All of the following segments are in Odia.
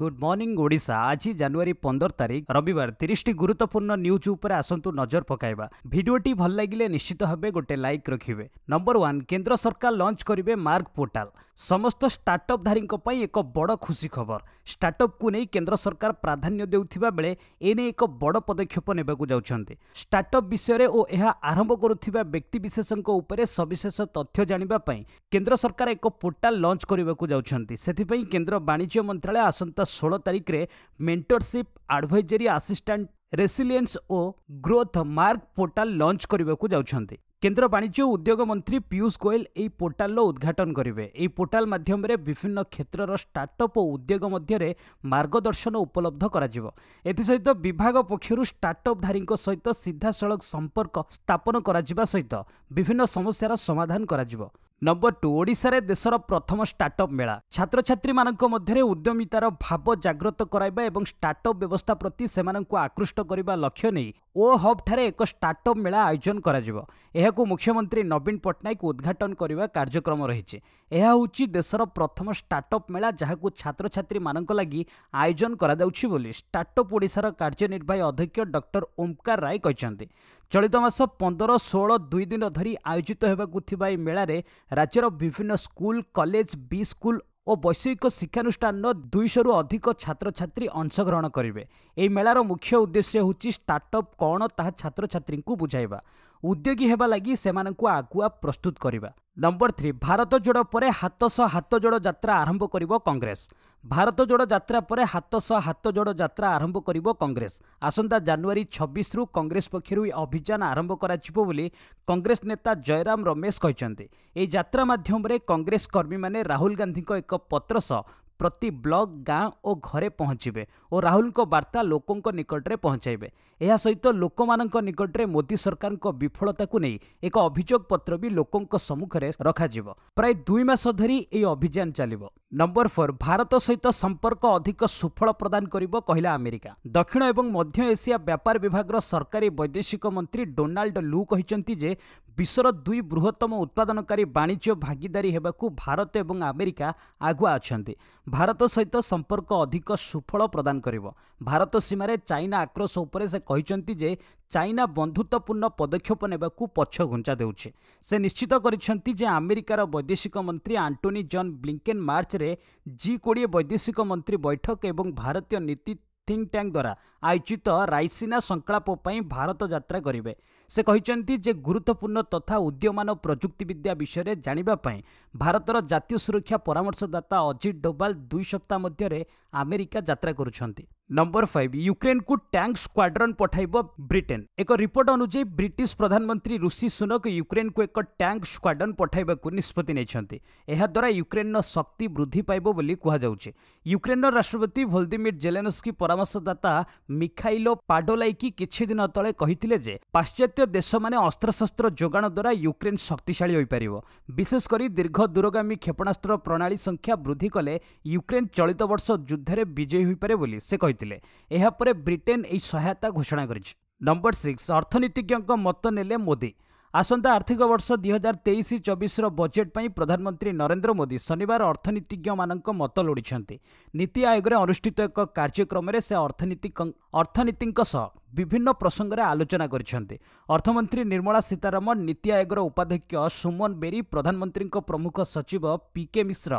ଗୁଡ୍ ମର୍ଣ୍ଣିଂ ଓଡ଼ିଶା ଆଜି ଜାନୁଆରୀ ପନ୍ଦର ତାରିଖ ରବିବାର ତିରିଶଟି ଗୁରୁତ୍ୱପୂର୍ଣ୍ଣ ନ୍ୟୁଜ୍ ଉପରେ ଆସନ୍ତୁ ନଜର ପକାଇବା ଭିଡ଼ିଓଟି ଭଲ ଲାଗିଲେ ନିଶ୍ଚିତ ଭାବେ ଗୋଟେ ଲାଇକ୍ ରଖିବେ ନମ୍ବର ୱାନ୍ କେନ୍ଦ୍ର ସରକାର ଲଞ୍ଚ କରିବେ ମାର୍କ ପୋର୍ଟାଲ ସମସ୍ତ ଷ୍ଟାର୍ଟଅପ୍ଧାରୀଙ୍କ ପାଇଁ ଏକ ବଡ଼ ଖୁସି ଖବର ଷ୍ଟାର୍ଟଅପ୍କୁ ନେଇ କେନ୍ଦ୍ର ସରକାର ପ୍ରାଧାନ୍ୟ ଦେଉଥିବା ବେଳେ ଏନେଇ ଏକ ବଡ଼ ପଦକ୍ଷେପ ନେବାକୁ ଯାଉଛନ୍ତି ଷ୍ଟାର୍ଟଅପ୍ ବିଷୟରେ ଓ ଏହା ଆରମ୍ଭ କରୁଥିବା ବ୍ୟକ୍ତିବିଶେଷଙ୍କ ଉପରେ ସବିଶେଷ ତଥ୍ୟ ଜାଣିବା ପାଇଁ କେନ୍ଦ୍ର ସରକାର ଏକ ପୋର୍ଟାଲ ଲଞ୍ଚ କରିବାକୁ ଯାଉଛନ୍ତି ସେଥିପାଇଁ କେନ୍ଦ୍ର ବାଣିଜ୍ୟ ମନ୍ତ୍ରଣାଳୟ ଆସନ୍ତା ଷୋହଳ ତାରିଖରେ ମେଣ୍ଟରସିପ୍ ଆଡଭାଇଜରି ଆସିଷ୍ଟାଣ୍ଟ ରେସିଲିଏନ୍ସ ଓ ଗ୍ରୋଥ ମାର୍କ ପୋର୍ଟାଲ ଲଞ୍ଚ କରିବାକୁ ଯାଉଛନ୍ତି କେନ୍ଦ୍ର ବାଣିଜ୍ୟ ଓ ଉଦ୍ୟୋଗ ମନ୍ତ୍ରୀ ପିୟୁଷ ଗୋଏଲ ଏହି ପୋର୍ଟାଲର ଉଦ୍ଘାଟନ କରିବେ ଏହି ପୋର୍ଟାଲ ମାଧ୍ୟମରେ ବିଭିନ୍ନ କ୍ଷେତ୍ରର ଷ୍ଟାର୍ଟଅପ୍ ଓ ଉଦ୍ୟୋଗ ମଧ୍ୟରେ ମାର୍ଗଦର୍ଶନ ଉପଲବ୍ଧ କରାଯିବ ଏଥିସହିତ ବିଭାଗ ପକ୍ଷରୁ ଷ୍ଟାର୍ଟଅପ୍ଧାରୀଙ୍କ ସହିତ ସିଧାସଳଖ ସମ୍ପର୍କ ସ୍ଥାପନ କରାଯିବା ସହିତ ବିଭିନ୍ନ ସମସ୍ୟାର ସମାଧାନ କରାଯିବ ନବଟୁ ଓଡ଼ିଶାରେ ଦେଶର ପ୍ରଥମ ଷ୍ଟାର୍ଟଅପ୍ ମେଳା ଛାତ୍ରଛାତ୍ରୀମାନଙ୍କ ମଧ୍ୟରେ ଉଦ୍ୟମିତାର ଭାବ ଜାଗ୍ରତ କରାଇବା ଏବଂ ଷ୍ଟାର୍ଟଅପ୍ ବ୍ୟବସ୍ଥା ପ୍ରତି ସେମାନଙ୍କୁ ଆକୃଷ୍ଟ କରିବା ଲକ୍ଷ୍ୟ ନେଇ ଓ ହବ୍ଠାରେ ଏକ ଷ୍ଟାର୍ଟଅପ୍ ମେଳା ଆୟୋଜନ କରାଯିବ ଏହାକୁ ମୁଖ୍ୟମନ୍ତ୍ରୀ ନବୀନ ପଟ୍ଟନାୟକ ଉଦ୍ଘାଟନ କରିବା କାର୍ଯ୍ୟକ୍ରମ ରହିଛି ଏହା ହେଉଛି ଦେଶର ପ୍ରଥମ ଷ୍ଟାର୍ଟଅପ୍ ମେଳା ଯାହାକୁ ଛାତ୍ରଛାତ୍ରୀମାନଙ୍କ ଲାଗି ଆୟୋଜନ କରାଯାଉଛି ବୋଲି ଷ୍ଟାର୍ଟଅପ୍ ଓଡ଼ିଶାର କାର୍ଯ୍ୟନିର୍ବାହୀ ଅଧ୍ୟକ୍ଷ ଡକ୍ଟର ଓମକାର ରାୟ କହିଛନ୍ତି ଚଳିତ ମାସ ପନ୍ଦର ଷୋହଳ ଦୁଇ ଦିନ ଧରି ଆୟୋଜିତ ହେବାକୁ ଥିବା ଏହି ମେଳାରେ ରାଜ୍ୟର ବିଭିନ୍ନ ସ୍କୁଲ କଲେଜ ବି ସ୍କୁଲ ଓ ବୈଷୟିକ ଶିକ୍ଷାନୁଷ୍ଠାନର ଦୁଇଶହରୁ ଅଧିକ ଛାତ୍ରଛାତ୍ରୀ ଅଂଶଗ୍ରହଣ କରିବେ ଏହି ମେଳାର ମୁଖ୍ୟ ଉଦ୍ଦେଶ୍ୟ ହେଉଛି ଷ୍ଟାର୍ଟଅପ୍ କ'ଣ ତାହା ଛାତ୍ରଛାତ୍ରୀଙ୍କୁ ବୁଝାଇବା ଉଦ୍ୟୋଗୀ ହେବା ଲାଗି ସେମାନଙ୍କୁ ଆଗୁଆ ପ୍ରସ୍ତୁତ କରିବା ନମ୍ବର ଥ୍ରୀ ଭାରତ ଯୋଡ଼ ପରେ ହାତ ସହ ହାତ ଯୋଡ଼ ଯାତ୍ରା ଆରମ୍ଭ କରିବ କଂଗ୍ରେସ ଭାରତ ଯୋଡ଼ ଯାତ୍ରା ପରେ ହାତ ସହ ହାତ ଯୋଡ଼ ଯାତ୍ରା ଆରମ୍ଭ କରିବ କଂଗ୍ରେସ ଆସନ୍ତା ଜାନୁଆରୀ ଛବିଶରୁ କଂଗ୍ରେସ ପକ୍ଷରୁ ଏହି ଅଭିଯାନ ଆରମ୍ଭ କରାଯିବ ବୋଲି କଂଗ୍ରେସ ନେତା ଜୟରାମ ରମେଶ କହିଛନ୍ତି ଏହି ଯାତ୍ରା ମାଧ୍ୟମରେ କଂଗ୍ରେସ କର୍ମୀମାନେ ରାହୁଲ ଗାନ୍ଧୀଙ୍କ ଏକ ପତ୍ର ସହ ପ୍ରତି ବ୍ଲକ ଗାଁ ଓ ଘରେ ପହଞ୍ଚିବେ ଓ ରାହୁଲଙ୍କ ବାର୍ତ୍ତା ଲୋକଙ୍କ ନିକଟରେ ପହଞ୍ଚାଇବେ ଏହା ସହିତ ଲୋକମାନଙ୍କ ନିକଟରେ ମୋଦି ସରକାରଙ୍କ ବିଫଳତାକୁ ନେଇ ଏକ ଅଭିଯୋଗ ପତ୍ର ବି ଲୋକଙ୍କ ସମ୍ମୁଖରେ ରଖାଯିବ ପ୍ରାୟ ଦୁଇ ମାସ ଧରି ଏହି ଅଭିଯାନ ଚାଲିବ ନମ୍ବର ଫୋର୍ ଭାରତ ସହିତ ସମ୍ପର୍କ ଅଧିକ ସୁଫଳ ପ୍ରଦାନ କରିବ କହିଲା ଆମେରିକା ଦକ୍ଷିଣ ଏବଂ ମଧ୍ୟ ଏସିଆ ବ୍ୟାପାର ବିଭାଗର ସରକାରୀ ବୈଦେଶିକ ମନ୍ତ୍ରୀ ଡୋନାଲ୍ଡ ଲୁ କହିଛନ୍ତି ଯେ ବିଶ୍ୱର ଦୁଇ ବୃହତ୍ତମ ଉତ୍ପାଦନକାରୀ ବାଣିଜ୍ୟ ଭାଗିଦାରୀ ହେବାକୁ ଭାରତ ଏବଂ ଆମେରିକା ଆଗୁଆ ଅଛନ୍ତି ଭାରତ ସହିତ ସମ୍ପର୍କ ଅଧିକ ସୁଫଳ ପ୍ରଦାନ କରିବ ଭାରତ ସୀମାରେ ଚାଇନା ଆକ୍ରୋଶ ଉପରେ ସେ କହିଛନ୍ତି ଯେ ଚାଇନା ବନ୍ଧୁତ୍ୱପୂର୍ଣ୍ଣ ପଦକ୍ଷେପ ନେବାକୁ ପଛ ଘୁଞ୍ଚା ଦେଉଛି ସେ ନିଶ୍ଚିତ କରିଛନ୍ତି ଯେ ଆମେରିକାର ବୈଦେଶିକ ମନ୍ତ୍ରୀ ଆଣ୍ଟୋନି ଜନ୍ ବ୍ଲିଙ୍କେନ୍ ମାର୍ଚ୍ଚରେ ଜି କୋଡ଼ିଏ ବୈଦେଶିକ ମନ୍ତ୍ରୀ ବୈଠକ ଏବଂ ଭାରତୀୟ ନୀତି ଥିଙ୍କ ଟ୍ୟାଙ୍କ ଦ୍ୱାରା ଆୟୋଜିତ ରାଇସିନା ସଂକଳାପ ପାଇଁ ଭାରତ ଯାତ୍ରା କରିବେ ସେ କହିଛନ୍ତି ଯେ ଗୁରୁତ୍ୱପୂର୍ଣ୍ଣ ତଥା ଉଦ୍ୟମାନ ପ୍ରଯୁକ୍ତିବିଦ୍ୟା ବିଷୟରେ ଜାଣିବା ପାଇଁ ଭାରତର ଜାତୀୟ ସୁରକ୍ଷା ପରାମର୍ଶଦାତା ଅଜିତ ଡୋବାଲ ଦୁଇ ସପ୍ତାହ ମଧ୍ୟରେ ଆମେରିକା ଯାତ୍ରା କରୁଛନ୍ତି ନମ୍ବର ଫାଇଭ୍ ୟୁକ୍ରେନ୍କୁ ଟ୍ୟାଙ୍କ ସ୍କ୍ୱାଡ୍ରନ୍ ପଠାଇବ ବ୍ରିଟେନ୍ ଏକ ରିପୋର୍ଟ ଅନୁଯାୟୀ ବ୍ରିଟିଶ ପ୍ରଧାନମନ୍ତ୍ରୀ ଋଷି ସୁନକ ୟୁକ୍ରେନ୍କୁ ଏକ ଟ୍ୟାଙ୍କ ସ୍କ୍ୱାଡ୍ରନ୍ ପଠାଇବାକୁ ନିଷ୍ପତ୍ତି ନେଇଛନ୍ତି ଏହାଦ୍ୱାରା ୟୁକ୍ରେନ୍ର ଶକ୍ତି ବୃଦ୍ଧି ପାଇବ ବୋଲି କୁହାଯାଉଛି ୟୁକ୍ରେନ୍ର ରାଷ୍ଟ୍ରପତି ଭୋଲଦିମିର୍ ଜେଲେନସ୍କି ପରାମର୍ଶଦାତା ମିଖାଇଲୋ ପାଡୋଲାଇକି କିଛିଦିନ ତଳେ କହିଥିଲେ ଯେ ପାଶ୍ଚାତ୍ୟ ଦେଶମାନେ ଅସ୍ତ୍ରଶସ୍ତ୍ର ଯୋଗାଣ ଦ୍ୱାରା ୟୁକ୍ରେନ୍ ଶକ୍ତିଶାଳୀ ହୋଇପାରିବ ବିଶେଷ କରି ଦୀର୍ଘ ଦୂରଗାମୀ କ୍ଷେପଣାସ୍ତ୍ର ପ୍ରଣାଳୀ ସଂଖ୍ୟା ବୃଦ୍ଧି କଲେ ୟୁକ୍ରେନ୍ ଚଳିତ ବର୍ଷ ଯୁଦ୍ଧ ଯୁଦ୍ଧରେ ବିଜୟୀ ହୋଇପାରେ ବୋଲି ସେ କହିଥିଲେ ଏହାପରେ ବ୍ରିଟେନ୍ ଏହି ସହାୟତା ଘୋଷଣା କରିଛି ନମ୍ବର ସିକ୍ସ ଅର୍ଥନୀତିଜ୍ଞଙ୍କ ମତ ନେଲେ ମୋଦି ଆସନ୍ତା ଆର୍ଥିକ ବର୍ଷ ଦୁଇ ହଜାର ତେଇଶ ଚବିଶର ବଜେଟ୍ ପାଇଁ ପ୍ରଧାନମନ୍ତ୍ରୀ ନରେନ୍ଦ୍ର ମୋଦି ଶନିବାର ଅର୍ଥନୀତିଜ୍ଞମାନଙ୍କ ମତ ଲୋଡ଼ିଛନ୍ତି ନୀତି ଆୟୋଗରେ ଅନୁଷ୍ଠିତ ଏକ କାର୍ଯ୍ୟକ୍ରମରେ ସେ ଅର୍ଥନୀତି ଅର୍ଥନୀତିଙ୍କ ସହ ବିଭିନ୍ନ ପ୍ରସଙ୍ଗରେ ଆଲୋଚନା କରିଛନ୍ତି ଅର୍ଥମନ୍ତ୍ରୀ ନିର୍ମଳା ସୀତାରମଣ ନୀତି ଆୟୋଗର ଉପାଧ୍ୟକ୍ଷ ସୁମନ ବେରି ପ୍ରଧାନମନ୍ତ୍ରୀଙ୍କ ପ୍ରମୁଖ ସଚିବ ପିକେ ମିଶ୍ର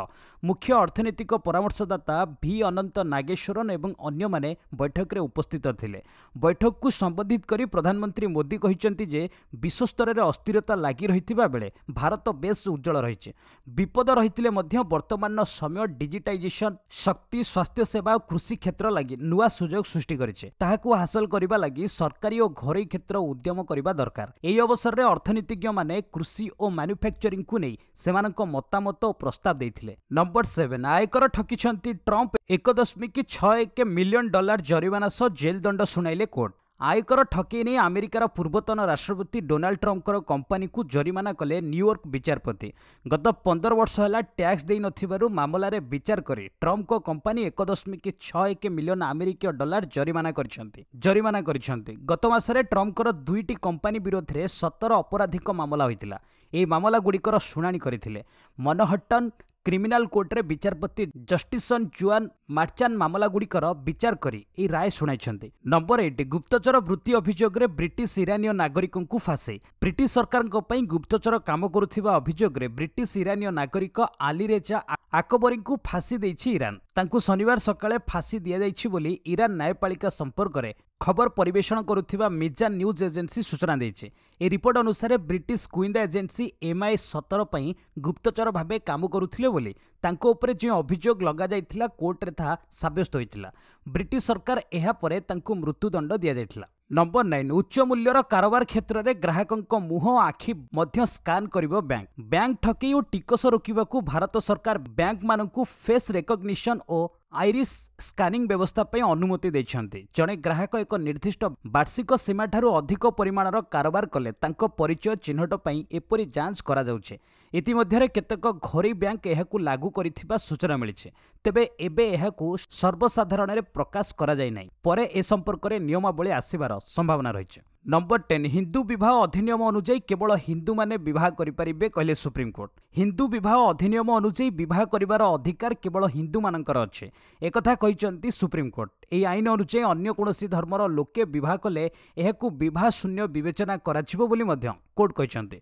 ମୁଖ୍ୟ ଅର୍ଥନୈତିକ ପରାମର୍ଶଦାତା ଭି ଅନନ୍ତ ନାଗେଶ୍ୱରନ୍ ଏବଂ ଅନ୍ୟମାନେ ବୈଠକରେ ଉପସ୍ଥିତ ଥିଲେ ବୈଠକକୁ ସମ୍ବୋଧିତ କରି ପ୍ରଧାନମନ୍ତ୍ରୀ ମୋଦି କହିଛନ୍ତି ଯେ ବିଶ୍ୱସ୍ତରରେ ଅସ୍ଥିରତା ଲାଗି ରହିଥିବା ବେଳେ ଭାରତ ବେଶ୍ ଉଜ୍ଜଳ ରହିଛି ବିପଦ ରହିଥିଲେ ମଧ୍ୟ ବର୍ତ୍ତମାନର ସମୟ ଡିଜିଟାଇଜେସନ୍ ଶକ୍ତି ସ୍ୱାସ୍ଥ୍ୟସେବା ଓ କୃଷି କ୍ଷେତ୍ର ଲାଗି ନୂଆ ସୁଯୋଗ ସୃଷ୍ଟି କରିଛି ତାହାକୁ ହାସଲ କରିବା ଲାଗି ସରକାରୀ ଓ ଘରୋଇ କ୍ଷେତ୍ର ଉଦ୍ୟମ କରିବା ଦରକାର ଏହି ଅବସରରେ ଅର୍ଥନୀତିଜ୍ଞମାନେ କୃଷି ଓ ମାନୁଫ୍ୟାକ୍ଚରିଂକୁ ନେଇ ସେମାନଙ୍କ ମତାମତ ଓ ପ୍ରସ୍ତାବ ଦେଇଥିଲେ ନମ୍ବର ସେଭେନ୍ ଆୟକର ଠକିଛନ୍ତି ଟ୍ରମ୍ପ ଏକ ଦଶମିକ ଛଅ ଏକ ମିଲିୟନ ଡଲାର ଜରିମାନା ସହ ଜେଲ୍ ଦଣ୍ଡ ଶୁଣାଇଲେ କୋର୍ଟ ଆୟକର ଠକେଇ ନେଇ ଆମେରିକାର ପୂର୍ବତନ ରାଷ୍ଟ୍ରପତି ଡୋନାଲ୍ଡ ଟ୍ରମ୍ପଙ୍କର କମ୍ପାନୀକୁ ଜରିମାନା କଲେ ନ୍ୟୁୟର୍କ ବିଚାରପତି ଗତ ପନ୍ଦର ବର୍ଷ ହେଲା ଟ୍ୟାକ୍ସ ଦେଇନଥିବାରୁ ମାମଲାରେ ବିଚାର କରି ଟ୍ରମ୍ପଙ୍କ କମ୍ପାନୀ ଏକ ଦଶମିକ ଛଅ ଏକ ମିଲିୟନ୍ ଆମେରିକୀୟ ଡଲାର ଜରିମାନା କରିଛନ୍ତି ଜରିମାନା କରିଛନ୍ତି ଗତ ମାସରେ ଟ୍ରମ୍ପଙ୍କର ଦୁଇଟି କମ୍ପାନୀ ବିରୋଧରେ ସତର ଅପରାଧିକ ମାମଲା ହୋଇଥିଲା ଏହି ମାମଲା ଗୁଡ଼ିକର ଶୁଣାଣି କରିଥିଲେ ମନହଟନ୍ କ୍ରିମିନାଲ୍ କୋର୍ଟରେ ବିଚାରପତି ଜଷ୍ଟିସନ୍ ଜୁଆନ୍ ମାର୍ଚାନ୍ ମାମଲାଗୁଡ଼ିକର ବିଚାର କରି ଏହି ରାୟ ଶୁଣାଇଛନ୍ତି ନମ୍ବର ଏଇଟ୍ ଗୁପ୍ତଚର ବୃତ୍ତି ଅଭିଯୋଗରେ ବ୍ରିଟିଶ ଇରାନୀୟ ନାଗରିକଙ୍କୁ ଫାଶେ ବ୍ରିଟିଶ ସରକାରଙ୍କ ପାଇଁ ଗୁପ୍ତଚର କାମ କରୁଥିବା ଅଭିଯୋଗରେ ବ୍ରିଟିଶ ଇରାନୀୟ ନାଗରିକ ଆଲିରେଜା ଆକବରୀଙ୍କୁ ଫାଶୀ ଦେଇଛି ଇରାନ୍ ତାଙ୍କୁ ଶନିବାର ସକାଳେ ଫାଶୀ ଦିଆଯାଇଛି ବୋଲି ଇରାନ୍ ନ୍ୟାୟପାଳିକା ସମ୍ପର୍କରେ ଖବର ପରିବେଷଣ କରୁଥିବା ମିର୍ଜା ନ୍ୟୁଜ୍ ଏଜେନ୍ସି ସୂଚନା ଦେଇଛି ଏହି ରିପୋର୍ଟ ଅନୁସାରେ ବ୍ରିଟିଶ ଗୁଇନ୍ଦା ଏଜେନ୍ସି ଏମ୍ଆଇ ସତର ପାଇଁ ଗୁପ୍ତଚର ଭାବେ କାମ କରୁଥିଲେ ବୋଲି ତାଙ୍କ ଉପରେ ଯେଉଁ ଅଭିଯୋଗ ଲଗାଯାଇଥିଲା କୋର୍ଟରେ ତାହା ସାବ୍ୟସ୍ତ ହୋଇଥିଲା ବ୍ରିଟିଶ ସରକାର ଏହାପରେ ତାଙ୍କୁ ମୃତ୍ୟୁଦଣ୍ଡ ଦିଆଯାଇଥିଲା ନମ୍ବର ନାଇନ୍ ଉଚ୍ଚ ମୂଲ୍ୟର କାରବାର କ୍ଷେତ୍ରରେ ଗ୍ରାହକଙ୍କ ମୁହଁ ଆଖି ମଧ୍ୟ ସ୍କାନ୍ କରିବ ବ୍ୟାଙ୍କ ବ୍ୟାଙ୍କ ଠକେଇ ଓ ଟିକସ ରୋକିବାକୁ ଭାରତ ସରକାର ବ୍ୟାଙ୍କମାନଙ୍କୁ ଫେସ୍ ରେକଗ୍ନିସନ୍ ଓ ଆଇରିସ୍ ସ୍କାନିଂ ବ୍ୟବସ୍ଥା ପାଇଁ ଅନୁମତି ଦେଇଛନ୍ତି ଜଣେ ଗ୍ରାହକ ଏକ ନିର୍ଦ୍ଦିଷ୍ଟ ବାର୍ଷିକ ସୀମାଠାରୁ ଅଧିକ ପରିମାଣର କାରବାର କଲେ ତାଙ୍କ ପରିଚୟ ଚିହ୍ନଟ ପାଇଁ ଏପରି ଯାଞ୍ଚ କରାଯାଉଛି ଇତିମଧ୍ୟରେ କେତେକ ଘରୋଇ ବ୍ୟାଙ୍କ ଏହାକୁ ଲାଗୁ କରିଥିବା ସୂଚନା ମିଳିଛି ତେବେ ଏବେ ଏହାକୁ ସର୍ବସାଧାରଣରେ ପ୍ରକାଶ କରାଯାଇନାହିଁ ପରେ ଏ ସମ୍ପର୍କରେ ନିୟମାବଳୀ ଆସିବାର ସମ୍ଭାବନା ରହିଛି ନମ୍ବର ଟେନ୍ ହିନ୍ଦୁ ବିବାହ ଅଧିନିୟମ ଅନୁଯାୟୀ କେବଳ ହିନ୍ଦୁମାନେ ବିବାହ କରିପାରିବେ କହିଲେ ସୁପ୍ରିମକୋର୍ଟ ହିନ୍ଦୁ ବିବାହ ଅଧିନିୟମ ଅନୁଯାୟୀ ବିବାହ କରିବାର ଅଧିକାର କେବଳ ହିନ୍ଦୁମାନଙ୍କର ଅଛି ଏକଥା କହିଛନ୍ତି ସୁପ୍ରିମକୋର୍ଟ ଏହି ଆଇନ ଅନୁଯାୟୀ ଅନ୍ୟ କୌଣସି ଧର୍ମର ଲୋକେ ବିବାହ କଲେ ଏହାକୁ ବିବାହ ଶୂନ୍ୟ ବିବେଚନା କରାଯିବ ବୋଲି ମଧ୍ୟ କୋର୍ଟ କହିଛନ୍ତି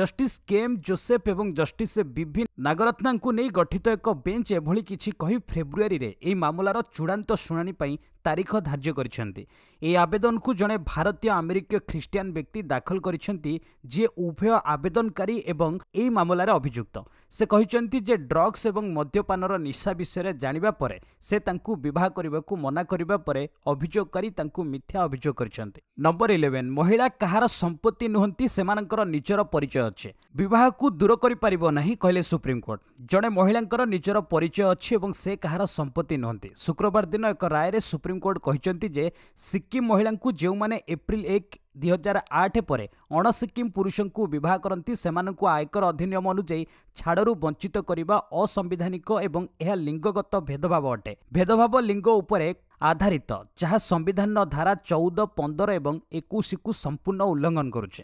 ଜଷ୍ଟିସ୍ କେମ୍ ଜୋସେଫ୍ ଏବଂ ଜଷ୍ଟିସ୍ ବିଭି ନାଗରତ୍ନାଙ୍କୁ ନେଇ ଗଠିତ ଏକ ବେଞ୍ଚ ଏଭଳି କିଛି କହି ଫେବୃଆରୀରେ ଏହି ମାମଲାର ଚୂଡ଼ାନ୍ତ ଶୁଣାଣି ପାଇଁ ତାରିଖ ଧାର୍ଯ୍ୟ କରିଛନ୍ତି ଏହି ଆବେଦନକୁ ଜଣେ ଭାରତୀୟ ଆମେରିକୀୟ ଖ୍ରୀଷ୍ଟିଆନ ବ୍ୟକ୍ତି ଦାଖଲ କରିଛନ୍ତି ଯିଏ ଉଭୟ ଆବେଦନକାରୀ ଏବଂ ଏହି ମାମଲାରେ ଅଭିଯୁକ୍ତ ସେ କହିଛନ୍ତି ଯେ ଡ୍ରଗ୍ସ ଏବଂ ମଦ୍ୟପାନର ନିଶା ବିଷୟରେ ଜାଣିବା ପରେ ସେ ତାଙ୍କୁ ବିବାହ କରିବାକୁ ମନା କରିବା ପରେ ଅଭିଯୋଗକାରୀ ତାଙ୍କୁ ମିଥ୍ୟା ଅଭିଯୋଗ କରିଛନ୍ତି ନମ୍ବର ଇଲେଭେନ୍ ମହିଳା କାହାର ସମ୍ପତ୍ତି ନୁହନ୍ତି ସେମାନେ ମହିଳାମାନଙ୍କର ନିଜର ପରିଚୟ ଅଛି ବିବାହକୁ ଦୂର କରିପାରିବ ନାହିଁ କହିଲେ ସୁପ୍ରିମକୋର୍ଟ ଜଣେ ମହିଳାଙ୍କର ନିଜର ପରିଚୟ ଅଛି ଏବଂ ସେ କାହାର ସମ୍ପତ୍ତି ନୁହନ୍ତି ଶୁକ୍ରବାର ଦିନ ଏକ ରାୟରେ ସୁପ୍ରିମକୋର୍ଟ କହିଛନ୍ତି ଯେ ସିକ୍କିମ ମହିଳାଙ୍କୁ ଯେଉଁମାନେ ଏପ୍ରିଲ ଏକ ଦୁଇ ହଜାର ଆଠ ପରେ ଅଣସିକ୍କିମ ପୁରୁଷଙ୍କୁ ବିବାହ କରନ୍ତି ସେମାନଙ୍କୁ ଆୟକର ଅଧିନିୟମ ଅନୁଯାୟୀ ଛାଡ଼ରୁ ବଞ୍ଚିତ କରିବା ଅସାମ୍ବିଧାନିକ ଏବଂ ଏହା ଲିଙ୍ଗଗତ ଭେଦଭାବ ଅଟେ ଭେଦଭାବ ଲିଙ୍ଗ ଉପରେ ଆଧାରିତ ଯାହା ସମ୍ବିଧାନର ଧାରା ଚଉଦ ପନ୍ଦର ଏବଂ ଏକୋଇଶକୁ ସମ୍ପୂର୍ଣ୍ଣ ଉଲ୍ଲଙ୍ଘନ କରୁଛି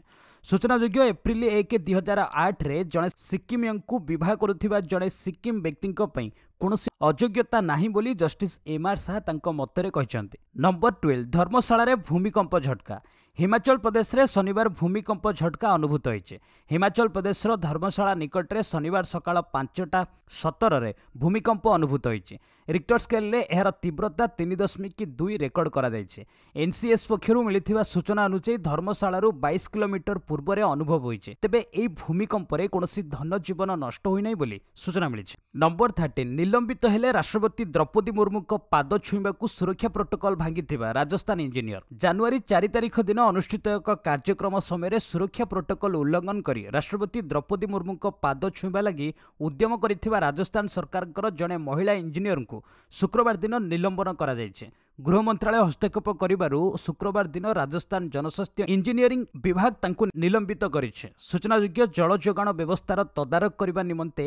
ସୂଚନାଯୋଗ୍ୟ ଏପ୍ରିଲ ଏକ ଦୁଇ ହଜାର ଆଠରେ ଜଣେ ସିକ୍କିମିୟଙ୍କୁ ବିବାହ କରୁଥିବା ଜଣେ ସିକ୍କିମ ବ୍ୟକ୍ତିଙ୍କ ପାଇଁ କୌଣସି ଅଯୋଗ୍ୟତା ନାହିଁ ବୋଲି ଜଷ୍ଟିସ୍ ଏମ୍ ଆର୍ ଶାହା ତାଙ୍କ ମତରେ କହିଛନ୍ତି ନମ୍ବର ଟୁଏଲ୍ଭ ଧର୍ମଶାଳାରେ ଭୂମିକମ୍ପ ଝଟକା ହିମାଚଳ ପ୍ରଦେଶରେ ଶନିବାର ଭୂମିକମ୍ପ ଝଟକା ଅନୁଭୂତ ହୋଇଛି ହିମାଚଳ ପ୍ରଦେଶର ଧର୍ମଶାଳା ନିକଟରେ ଶନିବାର ସକାଳ ପାଞ୍ଚଟା ସତରରେ ଭୂମିକମ୍ପ ଅନୁଭୂତ ହୋଇଛି ରିକ୍ଟର ସ୍କେଲରେ ଏହାର ତୀବ୍ରତା ତିନି ଦଶମିକ ଦୁଇ ରେକର୍ଡ କରାଯାଇଛି ଏନ୍ସିଏସ୍ ପକ୍ଷରୁ ମିଳିଥିବା ସୂଚନା ଅନୁଯାୟୀ ଧର୍ମଶାଳାରୁ ବାଇଶ କିଲୋମିଟର ପୂର୍ବରେ ଅନୁଭବ ହୋଇଛି ତେବେ ଏହି ଭୂମିକମ୍ପରେ କୌଣସି ଧନଜୀବନ ନଷ୍ଟ ହୋଇନାହିଁ ବୋଲି ସୂଚନା ମିଳିଛି ନମ୍ବର ଥାର୍ଟିନ୍ ନିଲମ୍ବିତ ହେଲେ ରାଷ୍ଟ୍ରପତି ଦ୍ରୌପଦୀ ମୁର୍ମୁଙ୍କ ପାଦ ଛୁଇଁବାକୁ ସୁରକ୍ଷା ପ୍ରୋଟୋକଲ୍ ଭାଙ୍ଗିଥିବା ରାଜସ୍ଥାନ ଇଞ୍ଜିନିୟର ଜାନୁଆରୀ ଚାରି ତାରିଖ ଦିନ ଅନୁଷ୍ଠିତ ଏକ କାର୍ଯ୍ୟକ୍ରମ ସମୟରେ ସୁରକ୍ଷା ପ୍ରୋଟୋକଲ୍ ଉଲ୍ଲଂଘନ କରି ରାଷ୍ଟ୍ରପତି ଦ୍ରୌପଦୀ ମୁର୍ମୁଙ୍କ ପାଦ ଛୁଇଁବା ଲାଗି ଉଦ୍ୟମ କରିଥିବା ରାଜସ୍ଥାନ ସରକାରଙ୍କର ଜଣେ ମହିଳା ଇଞ୍ଜିନିୟରଙ୍କୁ ଶୁକ୍ରବାର ଦିନ ନିଲମ୍ବନ କରାଯାଇଛି ଗୃହ ମନ୍ତ୍ରାଳୟ ହସ୍ତକ୍ଷେପ କରିବାରୁ ଶୁକ୍ରବାର ଦିନ ରାଜସ୍ଥାନ ଜନସ୍ୱାସ୍ଥ୍ୟ ଇଞ୍ଜିନିୟରିଂ ବିଭାଗ ତାଙ୍କୁ ନିଲମ୍ବିତ କରିଛି ସୂଚନାଯୋଗ୍ୟ ଜଳ ଯୋଗାଣ ବ୍ୟବସ୍ଥାର ତଦାରଖ କରିବା ନିମନ୍ତେ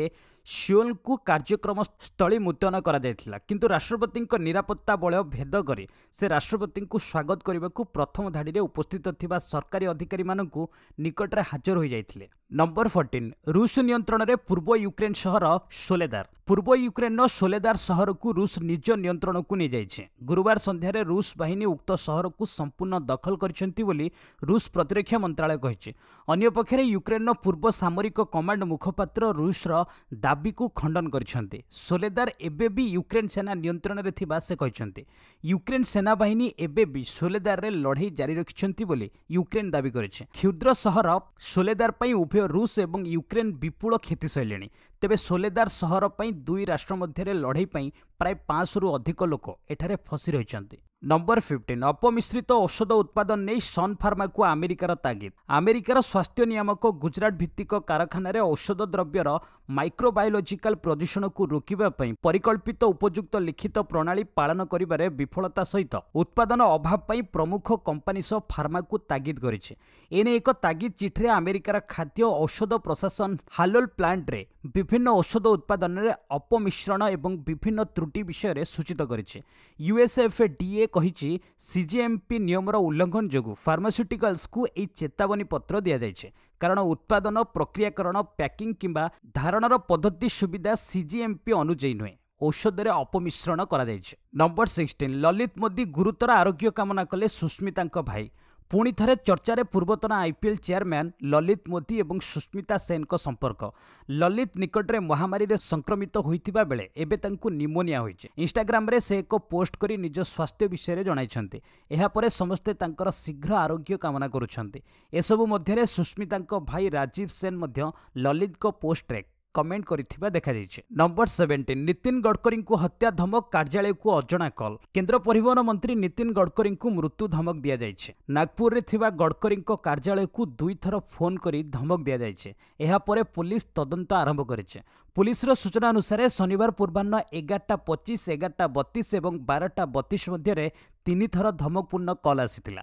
ସିଓଲଙ୍କୁ କାର୍ଯ୍ୟକ୍ରମ ସ୍ଥଳୀ ମୁତୟନ କରାଯାଇଥିଲା କିନ୍ତୁ ରାଷ୍ଟ୍ରପତିଙ୍କ ନିରାପତ୍ତା ବଳୟ ଭେଦ କରି ସେ ରାଷ୍ଟ୍ରପତିଙ୍କୁ ସ୍ୱାଗତ କରିବାକୁ ପ୍ରଥମ ଧାଡ଼ିରେ ଉପସ୍ଥିତ ଥିବା ସରକାରୀ ଅଧିକାରୀମାନଙ୍କୁ ନିକଟରେ ହାଜର ହୋଇଯାଇଥିଲେ ନମ୍ବର ଫୋର୍ଟିନ୍ ରୁଷ ନିୟନ୍ତ୍ରଣରେ ପୂର୍ବ ୟୁକ୍ରେନ୍ ସହର ସୋଲେଦାର ପୂର୍ବ ୟୁକ୍ରେନ୍ର ସୋଲେଦାର ସହରକୁ ରୁଷ ନିଜ ନିୟନ୍ତ୍ରଣକୁ ନେଇଯାଇଛି ଗୁରୁବାର ସନ୍ଧ୍ୟାରେ ରୁଷ ବାହିନୀ ଉକ୍ତ ସହରକୁ ସମ୍ପୂର୍ଣ୍ଣ ଦଖଲ କରିଛନ୍ତି ବୋଲି ରୁଷ ପ୍ରତିରକ୍ଷା ମନ୍ତ୍ରଣାଳୟ କହିଛି ଅନ୍ୟପକ୍ଷରେ ୟୁକ୍ରେନ୍ର ପୂର୍ବ ସାମରିକ କମାଣ୍ଡ ମୁଖପାତ୍ର ରୁଷର ଦାବ দাবিকু খণ্ডন করছেন সোলেদার এবেবি ইউক্রেন সেনা নিয়ন্ত্রণের সে কিন্তু ইউক্রেন বাহিনী এবেবি সোলেদারে লড়াই জারি রাখছেন বলে ইউক্রেন দাবি করেছে ক্ষুদ্র সহর সোলেদার পাই উভয় রুষ এবং ইউক্রেন বিপুল ক্ষতি সইলে তেবে সোলেদার সহর পাই দুই রাষ্ট্র মধ্যে লড়াই পাই প্রায় পাঁচশু অধিক লোক এখানে ফসি রয়েছে নম্বর ফিফটিন অপমিশ্রিত ঔষধ উৎপাদন নেই সন ফার্মাকু আমেরিকার তাগিদ আমেরিকার স্বাস্থ্য নিয়ামক গুজরাট ভিত্তিক কারখানার ঔষধ দ্রব্যর মাইক্রোবায়োলোজিকাল প্রদূষণকু রোকিবা পরিকল্পিত উপযুক্ত লিখিত প্রণালী পালন করিবার বিফলতা সহ উৎপাদন অভাব পাই প্রমুখ কোম্পানি সহ ফার্মাকু তাগিদ করেছে এনে এক তাগিদ চিঠিরে আমেরিকার খাদ্য ঔষধ প্রশাসন হালোল প্লান্টরে বিভিন্ন ঔষধ উৎপাদনের অপমিশ্রণ এবং বিভিন্ন ত্রুটি বিষয়ে সূচিত করেছে ইউএসএফ ডিএ କହିଛି ସିଜିଏମ୍ପି ନିୟମର ଉଲ୍ଲଂଘନ ଯୋଗୁଁ ଫାର୍ମାସ୍ୟୁଟିକାଲ୍ସକୁ ଏହି ଚେତାବନୀ ପତ୍ର ଦିଆଯାଇଛି କାରଣ ଉତ୍ପାଦନ ପ୍ରକ୍ରିୟାକରଣ ପ୍ୟାକିଂ କିମ୍ବା ଧାରଣର ପଦ୍ଧତି ସୁବିଧା ସିଜିଏମ୍ପି ଅନୁଯାୟୀ ନୁହେଁ ଔଷଧରେ ଅପମିଶ୍ରଣ କରାଯାଇଛି ନମ୍ବର ସିକ୍ସଟିନ୍ ଲଲିତ ମୋଦି ଗୁରୁତର ଆରୋଗ୍ୟ କାମନା କଲେ ସୁସ୍ମିତାଙ୍କ ଭାଇ ପୁଣି ଥରେ ଚର୍ଚ୍ଚାରେ ପୂର୍ବତନ ଆଇପିଏଲ୍ ଚେୟାରମ୍ୟାନ୍ ଲଲିତ ମୋଦି ଏବଂ ସୁସ୍ମିତା ସେନ୍ଙ୍କ ସମ୍ପର୍କ ଲଲିତ ନିକଟରେ ମହାମାରୀରେ ସଂକ୍ରମିତ ହୋଇଥିବା ବେଳେ ଏବେ ତାଙ୍କୁ ନିମୋନିଆ ହୋଇଛି ଇନ୍ଷ୍ଟାଗ୍ରାମରେ ସେ ଏକ ପୋଷ୍ଟ କରି ନିଜ ସ୍ୱାସ୍ଥ୍ୟ ବିଷୟରେ ଜଣାଇଛନ୍ତି ଏହାପରେ ସମସ୍ତେ ତାଙ୍କର ଶୀଘ୍ର ଆରୋଗ୍ୟ କାମନା କରୁଛନ୍ତି ଏସବୁ ମଧ୍ୟରେ ସୁସ୍ମିତାଙ୍କ ଭାଇ ରାଜୀବ ସେନ୍ ମଧ୍ୟ ଲଲିତଙ୍କ ପୋଷ୍ଟରେ କମେଣ୍ଟ କରିଥିବା ଦେଖାଯାଇଛି ନମ୍ବର ସେଭେନଟିନ୍ ନୀତିନ ଗଡ଼କରୀଙ୍କୁ ହତ୍ୟା ଧମକ କାର୍ଯ୍ୟାଳୟକୁ ଅଜଣା କଲ୍ କେନ୍ଦ୍ର ପରିବହନ ମନ୍ତ୍ରୀ ନୀତିନ ଗଡ଼କରୀଙ୍କୁ ମୃତ୍ୟୁ ଧମକ ଦିଆଯାଇଛି ନାଗପୁରରେ ଥିବା ଗଡ଼କରୀଙ୍କ କାର୍ଯ୍ୟାଳୟକୁ ଦୁଇଥର ଫୋନ୍ କରି ଧମକ ଦିଆଯାଇଛି ଏହାପରେ ପୁଲିସ ତଦନ୍ତ ଆରମ୍ଭ କରିଛି ପୁଲିସର ସୂଚନା ଅନୁସାରେ ଶନିବାର ପୂର୍ବାହ୍ନ ଏଗାରଟା ପଚିଶ ଏଗାରଟା ବତିଶ ଏବଂ ବାରଟା ବତିଶ ମଧ୍ୟରେ ତିନିଥର ଧମକପୂର୍ଣ୍ଣ କଲ୍ ଆସିଥିଲା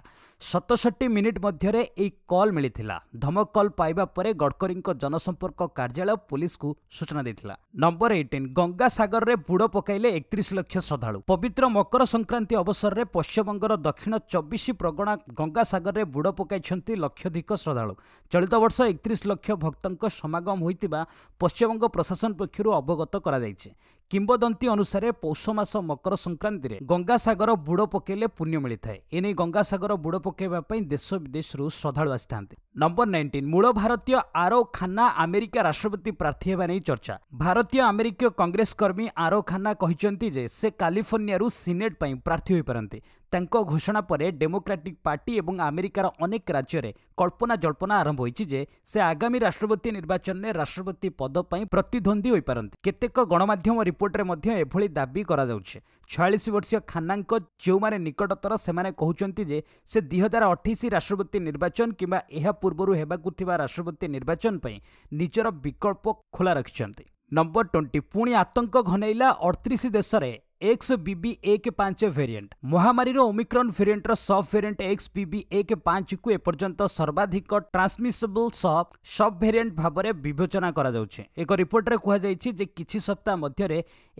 ସତଷଠି ମିନିଟ୍ ମଧ୍ୟରେ ଏହି କଲ୍ ମିଳିଥିଲା ଧମକ କଲ୍ ପାଇବା ପରେ ଗଡ଼କରୀଙ୍କ ଜନସମ୍ପର୍କ କାର୍ଯ୍ୟାଳୟ ପୁଲିସକୁ ସୂଚନା ଦେଇଥିଲା ନମ୍ବର ଏଇଟିନ୍ ଗଙ୍ଗାସାଗରରେ ବୁଡ଼ ପକାଇଲେ ଏକତିରିଶ ଲକ୍ଷ ଶ୍ରଦ୍ଧାଳୁ ପବିତ୍ର ମକର ସଂକ୍ରାନ୍ତି ଅବସରରେ ପଶ୍ଚିମବଙ୍ଗର ଦକ୍ଷିଣ ଚବିଶ ପ୍ରଗଣା ଗଙ୍ଗାସାଗରରେ ବୁଡ଼ ପକାଇଛନ୍ତି ଲକ୍ଷାଧିକ ଶ୍ରଦ୍ଧାଳୁ ଚଳିତ ବର୍ଷ ଏକତିରିଶ ଲକ୍ଷ ଭକ୍ତଙ୍କ ସମାଗମ ହୋଇଥିବା ପଶ୍ଚିମବଙ୍ଗ ପ୍ରଶାସନ ମିଶନ ପକ୍ଷରୁ ଅବଗତ କରାଯାଇଛି କିମ୍ବଦନ୍ତୀ ଅନୁସାରେ ପୌଷ ମାସ ମକର ସଂକ୍ରାନ୍ତିରେ ଗଙ୍ଗାସାଗର ବୁଡ଼ ପକାଇଲେ ପୁଣ୍ୟ ମିଳିଥାଏ ଏନେଇ ଗଙ୍ଗାସାଗର ବୁଡ଼ ପକାଇବା ପାଇଁ ଦେଶ ବିଦେଶରୁ ଶ୍ରଦ୍ଧାଳୁ ଆସିଥାନ୍ତି ନମ୍ବର ନାଇଣ୍ଟିନ୍ ମୂଳ ଭାରତୀୟ ଆରୋ ଖାନ୍ନା ଆମେରିକା ରାଷ୍ଟ୍ରପତି ପ୍ରାର୍ଥୀ ହେବା ନେଇ ଚର୍ଚ୍ଚା ଭାରତୀୟ ଆମେରିକୀୟ କଂଗ୍ରେସ କର୍ମୀ ଆରୋ ଖାନ୍ନା କହିଛନ୍ତି ଯେ ସେ କାଲିଫର୍ଣ୍ଣିଆରୁ ସିନେଟ୍ ପାଇଁ ପ୍ରାର୍ଥୀ ହୋଇପାରନ୍ତି ତାଙ୍କ ଘୋଷଣା ପରେ ଡେମୋକ୍ରାଟିକ୍ ପାର୍ଟି ଏବଂ ଆମେରିକାର ଅନେକ ରାଜ୍ୟରେ କଳ୍ପନା ଜଳ୍ପନା ଆରମ୍ଭ ହୋଇଛି ଯେ ସେ ଆଗାମୀ ରାଷ୍ଟ୍ରପତି ନିର୍ବାଚନରେ ରାଷ୍ଟ୍ରପତି ପଦ ପାଇଁ ପ୍ରତିଦ୍ୱନ୍ଦ୍ୱୀ ହୋଇପାରନ୍ତି କେତେକ ଗଣମାଧ୍ୟମ ରିପୋର୍ଟରେ ମଧ୍ୟ ଏଭଳି ଦାବି କରାଯାଉଛି ଛୟାଳିଶ ବର୍ଷୀୟ ଖାନ୍ନାଙ୍କ ଯେଉଁମାନେ ନିକଟତର ସେମାନେ କହୁଛନ୍ତି ଯେ ସେ ଦୁଇ ହଜାର ଅଠେଇଶ ରାଷ୍ଟ୍ରପତି ନିର୍ବାଚନ କିମ୍ବା ଏହା ପୂର୍ବରୁ ହେବାକୁ ଥିବା ରାଷ୍ଟ୍ରପତି ନିର୍ବାଚନ ପାଇଁ ନିଜର ବିକଳ୍ପ ଖୋଲା ରଖିଛନ୍ତି ନମ୍ବର ଟ୍ୱେଣ୍ଟି ପୁଣି ଆତଙ୍କ ଘନେଇଲା ଅଠତିରିଶ ଦେଶରେ एक्स बीबी एक ପାଞ୍ଚ ଭେରିଏଣ୍ଟ ମହାମାରୀର ଓମିକ୍ରନ୍ ଭେରିଏଣ୍ଟର ସବ୍ ଭେରିଏଣ୍ଟ ଏକ୍ସ ପିବି ଏକ ପାଞ୍ଚକୁ ଏପର୍ଯ୍ୟନ୍ତ ସର୍ବାଧିକ ଟ୍ରାନ୍ସମିସେବଲ୍ ସବ୍ ସବ୍ ଭେରିଏଣ୍ଟ ଭାବରେ ବିବେଚନା କରାଯାଉଛି ଏକ ରିପୋର୍ଟରେ କୁହାଯାଇଛି ଯେ କିଛି ସପ୍ତାହ ମଧ୍ୟରେ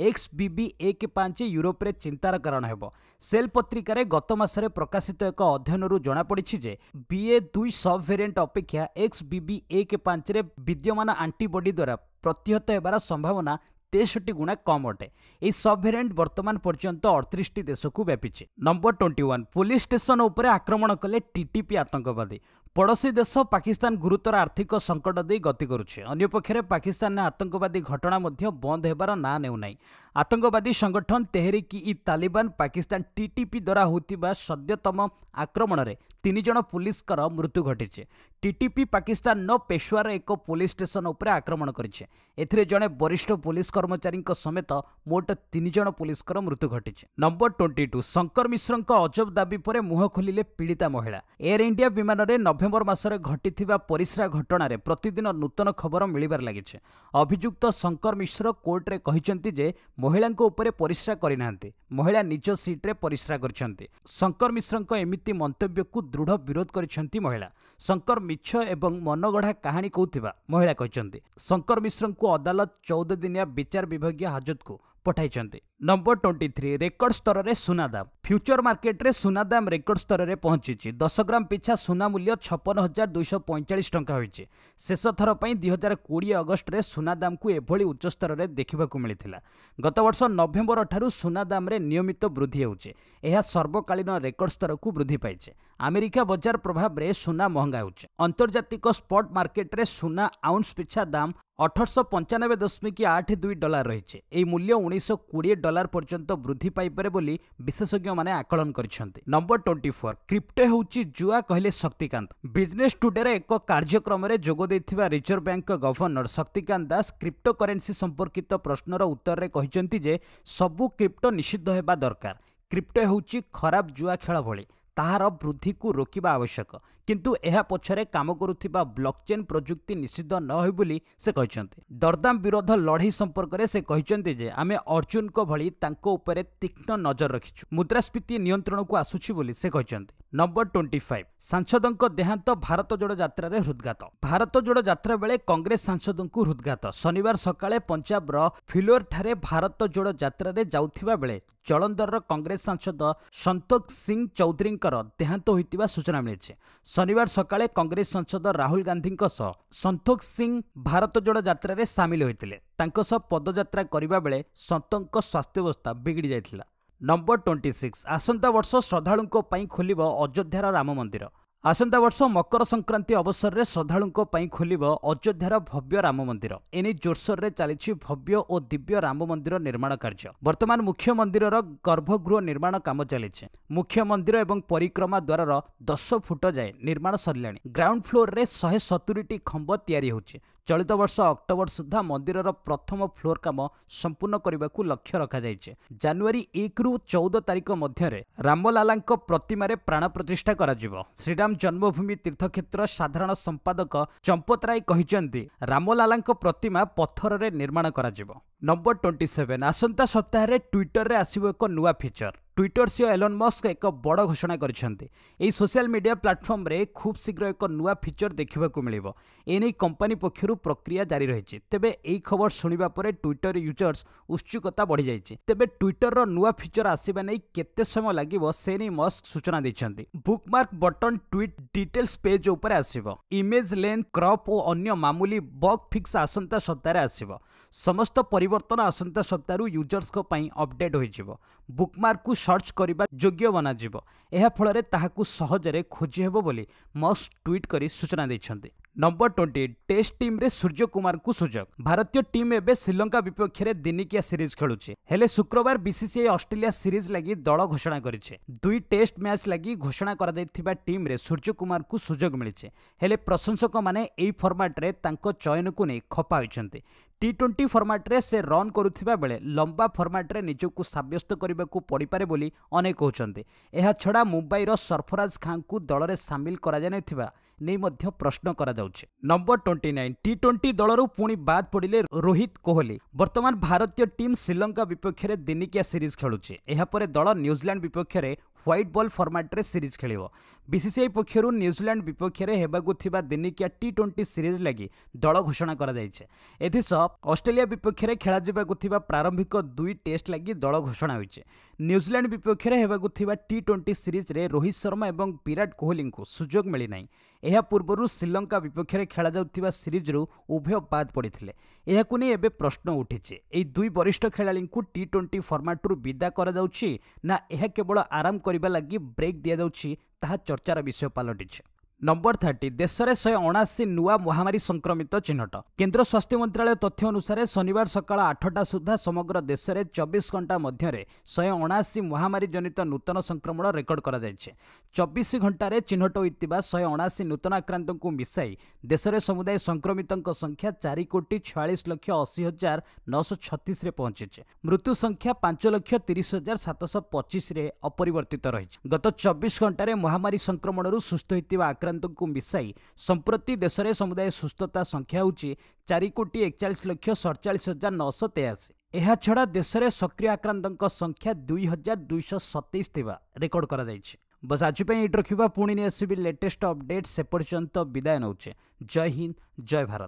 ଏକ୍ସ ବିବି ଏକ ପାଞ୍ଚ ୟୁରୋପରେ ଚିନ୍ତାର କାରଣ ହେବ ସେଲ୍ ପତ୍ରିକାରେ ଗତ ମାସରେ ପ୍ରକାଶିତ ଏକ ଅଧ୍ୟୟନରୁ ଜଣାପଡ଼ିଛି ଯେ ବିଏ ଦୁଇ ସବ୍ ଭେରିଏଣ୍ଟ ଅପେକ୍ଷା ଏକ୍ସ ବିବି ଏକ ପାଞ୍ଚରେ ବିଦ୍ୟମାନ ଆଣ୍ଟିବଡି ଦ୍ୱାରା ପ୍ରତିହତ ହେବାର ସମ୍ଭାବନା তেষট্টি গুণা কম অটে এই সব ভ্যারিয়েন্ট বর্তমান পর্যন্ত অড়তিশটি দেশকু ব্যাপিছে number twenty one police station উপরে আক্রমণ কলে টিটিপি আতঙ্কবাদী পড়োশী দেশ পাকিস্তান গুরুতর আর্থিক সংকট দিয়ে গতি করুছে অন্যপক্ষে পাকিস্তানে আতঙ্কবাদী ঘটনা মধ্যে বন্ধ হবার না নেউ নাই আতঙ্কবাদী সংগঠন তেহরিক ই তালিবান পাকিস্তান টিটিপি দ্বারা হওয়া সদ্যতম আক্রমণের তিনজন পুলিশকর মৃত্যু ঘটিছে ଟିଟିପି ପାକିସ୍ତାନର ପେଶୱାର ଏକ ପୋଲିସ ଷ୍ଟେସନ ଉପରେ ଆକ୍ରମଣ କରିଛି ଏଥିରେ ଜଣେ ବରିଷ୍ଠ ପୋଲିସ କର୍ମଚାରୀଙ୍କ ସମେତ ମୋଟ ତିନି ଜଣ ପୋଲିସଙ୍କର ମୃତ୍ୟୁ ଘଟିଛି ନମ୍ବର ଟ୍ୱେଣ୍ଟି ଟୁ ଶଙ୍କର ମିଶ୍ରଙ୍କ ଅଜବ ଦାବି ପରେ ମୁହଁ ଖୋଲିଲେ ପୀଡ଼ିତା ମହିଳା ଏୟାର ଇଣ୍ଡିଆ ବିମାନରେ ନଭେମ୍ବର ମାସରେ ଘଟିଥିବା ପରିସ୍ରା ଘଟଣାରେ ପ୍ରତିଦିନ ନୂତନ ଖବର ମିଳିବାର ଲାଗିଛି ଅଭିଯୁକ୍ତ ଶଙ୍କର ମିଶ୍ର କୋର୍ଟରେ କହିଛନ୍ତି ଯେ ମହିଳାଙ୍କ ଉପରେ ପରିସ୍ରା କରିନାହାନ୍ତି ମହିଳା ନିଜ ସିଟ୍ରେ ପରିସ୍ରା କରିଛନ୍ତି ଶଙ୍କର ମିଶ୍ରଙ୍କ ଏମିତି ମନ୍ତବ୍ୟକୁ ଦୃଢ଼ ବିରୋଧ କରିଛନ୍ତି ମହିଳା ଶଙ୍କର ମିଛ ଏବଂ ମନଗଢ଼ା କାହାଣୀ କହୁଥିବା ମହିଳା କହିଛନ୍ତି ଶଙ୍କର ମିଶ୍ରଙ୍କୁ ଅଦାଲତ ଚଉଦ ଦିନିଆ ବିଚାର ବିଭାଗୀୟ ହାଜତକୁ ପଠାଇଛନ୍ତି ନମ୍ବର ଟ୍ୱେଣ୍ଟି ଥ୍ରୀ ରେକର୍ଡ ସ୍ତରରେ ସୁନାଦାମ ଫ୍ୟୁଚର ମାର୍କେଟରେ ସୁନାଦାମ ରେକର୍ଡ ସ୍ତରରେ ପହଞ୍ଚିଛି ଦଶ ଗ୍ରାମ ପିଛା ସୁନା ମୂଲ୍ୟ ଛପନ ହଜାର ଦୁଇଶହ ପଇଁଚାଳିଶ ଟଙ୍କା ହୋଇଛି ଶେଷ ଥର ପାଇଁ ଦୁଇ ହଜାର କୋଡ଼ିଏ ଅଗଷ୍ଟରେ ସୁନାଦାମକୁ ଏଭଳି ଉଚ୍ଚସ୍ତରରେ ଦେଖିବାକୁ ମିଳିଥିଲା ଗତବର୍ଷ ନଭେମ୍ବରଠାରୁ ସୁନାଦାମରେ ନିୟମିତ ବୃଦ୍ଧି ହେଉଛି ଏହା ସର୍ବକାଳୀନ ରେକର୍ଡ ସ୍ତରକୁ ବୃଦ୍ଧି ପାଇଛି ଆମେରିକା ବଜାର ପ୍ରଭାବରେ ସୁନା ମହଙ୍ଗା ହେଉଛି ଆନ୍ତର୍ଜାତିକ ସ୍ପଟ୍ ମାର୍କେଟରେ ସୁନା ଆଉନ୍ସ ପିଛା ଦାମ ଅଠରଶହ ପଞ୍ଚାନବେ ଦଶମିକ ଆଠ ଦୁଇ ଡଲାର ରହିଛି ଏହି ମୂଲ୍ୟ ଉଣେଇଶହ କୋଡ଼ିଏ ଡଲାର ଡଲାର ପର୍ଯ୍ୟନ୍ତ ବୃଦ୍ଧି ପାଇପାରେ ବୋଲି ବିଶେଷଜ୍ଞମାନେ ଆକଳନ କରିଛନ୍ତି ନମ୍ବର ଟ୍ୱେଣ୍ଟି ଫୋର୍ କ୍ରିପ୍ଟୋ ହେଉଛି ଜୁଆ କହିଲେ ଶକ୍ତିକାନ୍ତ ବିଜନେସ୍ ଟୁଡେର ଏକ କାର୍ଯ୍ୟକ୍ରମରେ ଯୋଗ ଦେଇଥିବା ରିଜର୍ଭ ବ୍ୟାଙ୍କର governor Shaktikanta Das crypto currency ସମ୍ପର୍କିତ ପ୍ରଶ୍ନର ଉତ୍ତରରେ କହିଛନ୍ତି ଯେ ସବୁ କ୍ରିପ୍ଟୋ ନିଷିଦ୍ଧ ହେବା ଦରକାର କ୍ରିପ୍ଟୋ ହେଉଛି ଖରାପ ଜୁଆ ଖେଳ ଭଳି ତାହାର ବୃଦ୍ଧିକୁ ରୋକିବା ଆବଶ୍ୟକ କିନ୍ତୁ ଏହା ପଛରେ କାମ କରୁଥିବା ବ୍ଲକ୍ଚେନ୍ ପ୍ରଯୁକ୍ତି ନିଷିଦ୍ଧ ନ ହେଉ ବୋଲି ସେ କହିଛନ୍ତି ଦରଦାମ ବିରୋଧ ଲଢ଼େଇ ସମ୍ପର୍କରେ ସେ କହିଛନ୍ତି ଯେ ଆମେ ଅର୍ଜୁନଙ୍କ ଭଳି ତାଙ୍କ ଉପରେ ତୀକ୍ଷ୍ଣ ନଜର ରଖିଛୁ ମୁଦ୍ରାସ୍ଫୀତି ନିୟନ୍ତ୍ରଣକୁ ଆସୁଛି ବୋଲି ସେ କହିଛନ୍ତି ନମ୍ବର ଟ୍ୱେଣ୍ଟି ଫାଇଭ୍ ସାଂସଦଙ୍କ ଦେହାନ୍ତ ଭାରତ ଯୋଡ଼ ଯାତ୍ରାରେ ହୃଦଘାତ ଭାରତ ଯୋଡ଼ ଯାତ୍ରା ବେଳେ କଂଗ୍ରେସ ସାଂସଦଙ୍କୁ ହୃଦଘାତ ଶନିବାର ସକାଳେ ପଞ୍ଜାବର ଫିଲୋରଠାରେ ଭାରତ ଯୋଡ଼ ଯାତ୍ରାରେ ଯାଉଥିବା ବେଳେ ଜଳନ୍ଧରର କଂଗ୍ରେସ ସାଂସଦ ସନ୍ତୋଷ ସିଂ ଚୌଧୁରୀଙ୍କର ଦେହାନ୍ତ ହୋଇଥିବା ସୂଚନା ମିଳିଛି ଶନିବାର ସକାଳେ କଂଗ୍ରେସ ସାଂସଦ ରାହୁଲ ଗାନ୍ଧୀଙ୍କ ସହ ସନ୍ତୋଖ ସିଂ ଭାରତ ଯୋଡ଼ ଯାତ୍ରାରେ ସାମିଲ ହୋଇଥିଲେ ତାଙ୍କ ସହ ପଦଯାତ୍ରା କରିବାବେଳେ ସନ୍ତୋଙ୍କ ସ୍ୱାସ୍ଥ୍ୟବସ୍ଥା ବିଗିଡ଼ି ଯାଇଥିଲା ନମ୍ବର ଟ୍ୱେଣ୍ଟି ସିକ୍ସ ଆସନ୍ତା ବର୍ଷ ଶ୍ରଦ୍ଧାଳୁଙ୍କ ପାଇଁ ଖୋଲିବ ଅଯୋଧ୍ୟାର ରାମ ମନ୍ଦିର ଆସନ୍ତା ବର୍ଷ ମକର ସଂକ୍ରାନ୍ତି ଅବସରରେ ଶ୍ରଦ୍ଧାଳୁଙ୍କ ପାଇଁ ଖୋଲିବ ଅଯୋଧ୍ୟାର ଭବ୍ୟ ରାମ ମନ୍ଦିର ଏନେଇ ଜୋରସୋରରେ ଚାଲିଛି ଭବ୍ୟ ଓ ଦିବ୍ୟ ରାମ ମନ୍ଦିର ନିର୍ମାଣ କାର୍ଯ୍ୟ ବର୍ତ୍ତମାନ ମୁଖ୍ୟ ମନ୍ଦିରର ଗର୍ଭଗୃହ ନିର୍ମାଣ କାମ ଚାଲିଛି ମୁଖ୍ୟ ମନ୍ଦିର ଏବଂ ପରିକ୍ରମା ଦ୍ୱାରର ଦଶ ଫୁଟ ଯାଏ ନିର୍ମାଣ ସରିଲାଣି ଗ୍ରାଉଣ୍ଡ ଫ୍ଲୋରରେ ଶହେ ସତୁରିଟି ଖମ୍ବ ତିଆରି ହେଉଛି ଚଳିତ ବର୍ଷ ଅକ୍ଟୋବର ସୁଦ୍ଧା ମନ୍ଦିରର ପ୍ରଥମ ଫ୍ଲୋର କାମ ସମ୍ପୂର୍ଣ୍ଣ କରିବାକୁ ଲକ୍ଷ୍ୟ ରଖାଯାଇଛି ଜାନୁଆରୀ ଏକରୁ ଚଉଦ ତାରିଖ ମଧ୍ୟରେ ରାମଲାଲାଙ୍କ ପ୍ରତିମାରେ ପ୍ରାଣ ପ୍ରତିଷ୍ଠା କରାଯିବ ଶ୍ରୀରାମ ଜନ୍ମଭୂମି ତୀର୍ଥକ୍ଷେତ୍ର ସାଧାରଣ ସମ୍ପାଦକ ଚମ୍ପତରାୟ କହିଛନ୍ତି ରାମଲାଲାଙ୍କ ପ୍ରତିମା ପଥରରେ ନିର୍ମାଣ କରାଯିବ ନମ୍ବର ଟ୍ୱେଣ୍ଟି ସେଭେନ୍ ଆସନ୍ତା ସପ୍ତାହରେ ଟ୍ୱିଟରରେ ଆସିବ ଏକ ନୂଆ feature Twitter CEO Elon Musk ଏକ ବଡ଼ ଘୋଷଣା କରିଛନ୍ତି ଏହି ସୋସିଆଲ ମିଡ଼ିଆ ପ୍ଲାଟଫର୍ମରେ ଖୁବ୍ ଶୀଘ୍ର ଏକ ନୂଆ ଫିଚର ଦେଖିବାକୁ ମିଳିବ ଏନେଇ କମ୍ପାନୀ ପକ୍ଷରୁ ପ୍ରକ୍ରିୟା ଜାରି ରହିଛି ତେବେ ଏହି ଖବର ଶୁଣିବା ପରେ ଟ୍ୱିଟର ୟୁଜର୍ସ ଉତ୍ସୁକତା ବଢ଼ିଯାଇଛି ତେବେ ଟ୍ୱିଟରର ନୂଆ ଫିଚର ଆସିବା ନେଇ କେତେ ସମୟ ଲାଗିବ ସେ ନେଇ ମସ୍କ ସୂଚନା ଦେଇଛନ୍ତି bookmark button tweet details page ଉପରେ ଆସିବ ଇମେଜ୍ ଲେନ୍ କ୍ରପ୍ ଓ ଅନ୍ୟ ମାମୁଲି ବଗ୍ ଫିକ୍ସ ଆସନ୍ତା ସପ୍ତାହରେ ଆସିବ ସମସ୍ତ ପରିବର୍ତ୍ତନ ଆସନ୍ତା ସପ୍ତାହରୁ ୟୁଜର୍ସଙ୍କ ପାଇଁ ଅପଡେଟ୍ ହୋଇଯିବ ବୁକ୍ମାର୍କକୁ ସର୍ଚ୍ଚ କରିବା ଯୋଗ୍ୟ ବନାଯିବ ଏହାଫଳରେ ତାହାକୁ ସହଜରେ ଖୋଜି ହେବ ବୋଲି ମସ୍କ ଟ୍ୱିଟ୍ କରି ସୂଚନା ଦେଇଛନ୍ତି ନମ୍ବର ଟ୍ୱେଣ୍ଟି ଟେଷ୍ଟ ଟିମ୍ରେ ସୂର୍ଯ୍ୟ କୁମାରଙ୍କୁ ସୁଯୋଗ ଭାରତୀୟ ଟିମ୍ ଏବେ ଶ୍ରୀଲଙ୍କା ବିପକ୍ଷରେ ଦିନିକିଆ ସିରିଜ୍ ଖେଳୁଛି ହେଲେ ଶୁକ୍ରବାର ବିସିସିଆଇ ଅଷ୍ଟ୍ରେଲିଆ ସିରିଜ୍ ଲାଗି ଦଳ ଘୋଷଣା କରିଛି ଦୁଇ ଟେଷ୍ଟ ମ୍ୟାଚ୍ ଲାଗି ଘୋଷଣା କରାଯାଇଥିବା ଟିମ୍ରେ ସୂର୍ଯ୍ୟ କୁମାରଙ୍କୁ ସୁଯୋଗ ମିଳିଛି ହେଲେ ପ୍ରଶଂସକମାନେ ଏହି ଫର୍ମାଟ୍ରେ ତାଙ୍କ ଚୟନକୁ ନେଇ ଖପା ହୋଇଛନ୍ତି টি ଟ୍ୱେଣ୍ଟି ଫର୍ମାଟ୍ରେ ସେ ରନ୍ କରୁଥିବା ବେଳେ ଲମ୍ବା ଫର୍ମାଟ୍ରେ ନିଜକୁ ସାବ୍ୟସ୍ତ କରିବାକୁ ପଡ଼ିପାରେ ବୋଲି ଅନେକ କହୁଛନ୍ତି ଏହା ଛଡ଼ା ମୁମ୍ବାଇର ସର୍ଫରାଜ ଖାଁଙ୍କୁ ଦଳରେ ସାମିଲ କରାଯାଇନଥିବା ନେଇ ମଧ୍ୟ ପ୍ରଶ୍ନ କରାଯାଉଛି number twenty nine T twenty ଦଳରୁ ପୁଣି ବାଦ୍ ପଡ଼ିଲେ ରୋହିତ କୋହଲି ବର୍ତ୍ତମାନ ଭାରତୀୟ ଟିମ୍ ଶ୍ରୀଲଙ୍କା ବିପକ୍ଷରେ ଦିନିକିଆ ସିରିଜ୍ ଖେଳୁଛି ଏହାପରେ ଦଳ ନ୍ୟୁଜିଲାଣ୍ଡ ବିପକ୍ଷରେ ହ୍ୱାଇଟ୍ ବଲ୍ ଫର୍ମାଟ୍ରେ ସିରିଜ୍ ଖେଳିବ ବିସିସିଆଇ ପକ୍ଷରୁ ନ୍ୟୁଜିଲାଣ୍ଡ ବିପକ୍ଷରେ ହେବାକୁ ଥିବା ଦିନିକିଆ ଟି ଟ୍ୱେଣ୍ଟି ସିରିଜ୍ ଲାଗି ଦଳ ଘୋଷଣା କରାଯାଇଛି ଏଥିସହ ଅଷ୍ଟ୍ରେଲିଆ ବିପକ୍ଷରେ ଖେଳାଯିବାକୁ ଥିବା ପ୍ରାରମ୍ଭିକ ଦୁଇ ଟେଷ୍ଟ ଲାଗି ଦଳ ଘୋଷଣା ହୋଇଛି ନ୍ୟୁଜିଲାଣ୍ଡ ବିପକ୍ଷରେ ହେବାକୁ ଥିବା ଟି ଟ୍ୱେଣ୍ଟି ସିରିଜ୍ରେ ରୋହିତ ଶର୍ମା ଏବଂ ବିରାଟ କୋହଲିଙ୍କୁ ସୁଯୋଗ ମିଳିନାହିଁ ଏହା ପୂର୍ବରୁ ଶ୍ରୀଲଙ୍କା ବିପକ୍ଷରେ ଖେଳାଯାଉଥିବା ସିରିଜ୍ରୁ ଉଭୟ ବାଦ୍ ପଡ଼ିଥିଲେ ଏହାକୁ ନେଇ ଏବେ ପ୍ରଶ୍ନ ଉଠିଛି ଏହି ଦୁଇ ବରିଷ୍ଠ ଖେଳାଳିଙ୍କୁ ଟି ଟ୍ୱେଣ୍ଟି ଫର୍ମାଟ୍ରୁ ବିଦା କରାଯାଉଛି ନା ଏହା କେବଳ ଆରାମ କରିବା ଲାଗି ବ୍ରେକ୍ ଦିଆଯାଉଛି ତାହା ଚର୍ଚ୍ଚାର ବିଷୟ ପାଲଟିଛି ନମ୍ବର ଥାର୍ଟି ଦେଶରେ ଶହେ ଅଣାଅଶୀ ନୂଆ ମହାମାରୀ ସଂକ୍ରମିତ ଚିହ୍ନଟ କେନ୍ଦ୍ର ସ୍ୱାସ୍ଥ୍ୟ ମନ୍ତ୍ରାଳୟ ତଥ୍ୟ ଅନୁସାରେ ଶନିବାର ସକାଳ ଆଠଟା ସୁଦ୍ଧା ସମଗ୍ର ଦେଶରେ ଚବିଶ ଘଣ୍ଟା ମଧ୍ୟରେ ଶହେ ଅଣାଅଶୀ ମହାମାରୀ ଜନିତ ନୂତନ ସଂକ୍ରମଣ ରେକର୍ଡ କରାଯାଇଛି ଚବିଶ ଘଣ୍ଟାରେ ଚିହ୍ନଟ ହୋଇଥିବା ଶହେ ଅଣାଅଶୀ ନୂତନ ଆକ୍ରାନ୍ତଙ୍କୁ ମିଶାଇ ଦେଶରେ ସମୁଦାୟ ସଂକ୍ରମିତଙ୍କ ସଂଖ୍ୟା ଚାରି କୋଟି ଛୟାଳିଶ ଲକ୍ଷ ଅଶୀ ହଜାର ନଅଶହ ଛତିଶରେ ପହଞ୍ଚିଛି ମୃତ୍ୟୁ ସଂଖ୍ୟା ପାଞ୍ଚ ଲକ୍ଷ ତିରିଶ ହଜାର ସାତଶହ ପଚିଶରେ ଅପରିବର୍ତ୍ତିତ ରହିଛି ଗତ ଚବିଶ ଘଣ୍ଟାରେ ମହାମାରୀ ସଂକ୍ରମଣରୁ ସୁସ୍ଥ ହୋଇଥିବା ଆକ୍ରାନ୍ତ ଆକ୍ରାନ୍ତଙ୍କୁ ମିଶାଇ ସମ୍ପ୍ରତି ଦେଶରେ ସମୁଦାୟ ସୁସ୍ଥତା ସଂଖ୍ୟା ହେଉଛି ଚାରି କୋଟି ଏକଚାଳିଶ ଲକ୍ଷ ସଡ଼ଚାଳିଶ ହଜାର ନଅଶହ ତେୟାଅଶୀ ଏହାଛଡ଼ା ଦେଶରେ ସକ୍ରିୟ ଆକ୍ରାନ୍ତଙ୍କ ସଂଖ୍ୟା ଦୁଇ ହଜାର ଦୁଇଶହ ସତେଇଶ ଥିବା ରେକର୍ଡ କରାଯାଇଛି ବସ୍ ଆଜି ପାଇଁ ଏଇଠି ରଖିବା ପୁଣି ନେଇ ଆସିବି ଲେଟେଷ୍ଟ ଅପଡେଟ୍ ସେ ପର୍ଯ୍ୟନ୍ତ ବିଦାୟ ନେଉଛେ ଜୟ ହିନ୍ଦ ଜୟ ଭାରତ